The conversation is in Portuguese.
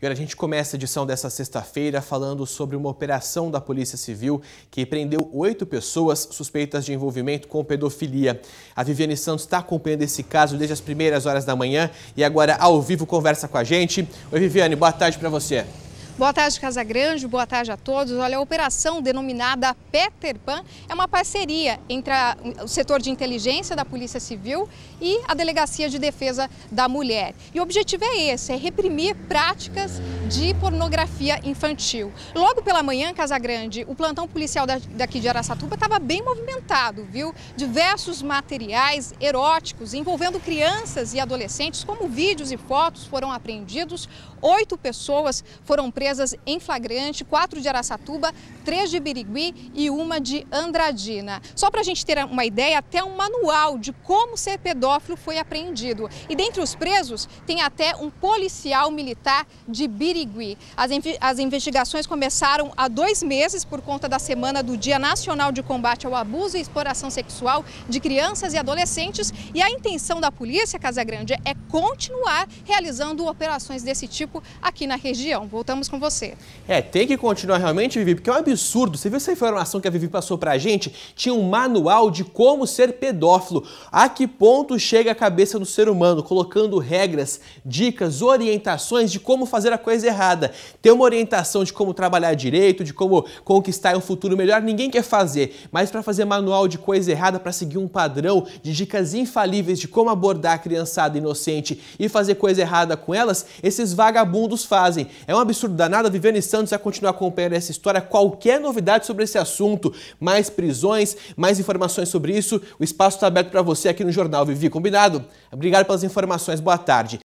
E olha, a gente começa a edição dessa sexta-feira falando sobre uma operação da Polícia Civil que prendeu oito pessoas suspeitas de envolvimento com pedofilia. A Viviane Santos está acompanhando esse caso desde as primeiras horas da manhã e agora ao vivo conversa com a gente. Oi, Viviane, boa tarde para você. Boa tarde, Casagrande. Boa tarde a todos. Olha, a operação denominada Peter Pan é uma parceria entre a, o setor de inteligência da Polícia Civil e a Delegacia de Defesa da Mulher. E o objetivo é esse, é reprimir práticas de pornografia infantil. Logo pela manhã, Casagrande, o plantão policial daqui de Araçatuba estava bem movimentado, viu? Diversos materiais eróticos envolvendo crianças e adolescentes, como vídeos e fotos, foram apreendidos. Oito pessoas foram presas presas em flagrante, quatro de Araçatuba, três de Birigui e uma de Andradina. Só para a gente ter uma ideia, até um manual de como ser pedófilo foi apreendido. E dentre os presos tem até um policial militar de Birigui. As, as investigações começaram há dois meses por conta da semana do Dia Nacional de Combate ao Abuso e Exploração Sexual de Crianças e Adolescentes. E a intenção da polícia, Casagrande, é continuar realizando operações desse tipo aqui na região. Voltamos com com você. É, tem que continuar realmente, Vivi, porque é um absurdo. Você viu essa informação que a Vivi passou pra gente? Tinha um manual de como ser pedófilo. A que ponto chega a cabeça do ser humano, colocando regras, dicas, orientações de como fazer a coisa errada. Tem uma orientação de como trabalhar direito, de como conquistar um futuro melhor, ninguém quer fazer. Mas para fazer manual de coisa errada, para seguir um padrão de dicas infalíveis de como abordar a criançada inocente e fazer coisa errada com elas, esses vagabundos fazem. É um absurdo danada. Viviane Santos vai continuar acompanhando essa história. Qualquer novidade sobre esse assunto, mais prisões, mais informações sobre isso, o espaço está aberto para você aqui no Jornal Vivi, combinado? Obrigado pelas informações, boa tarde.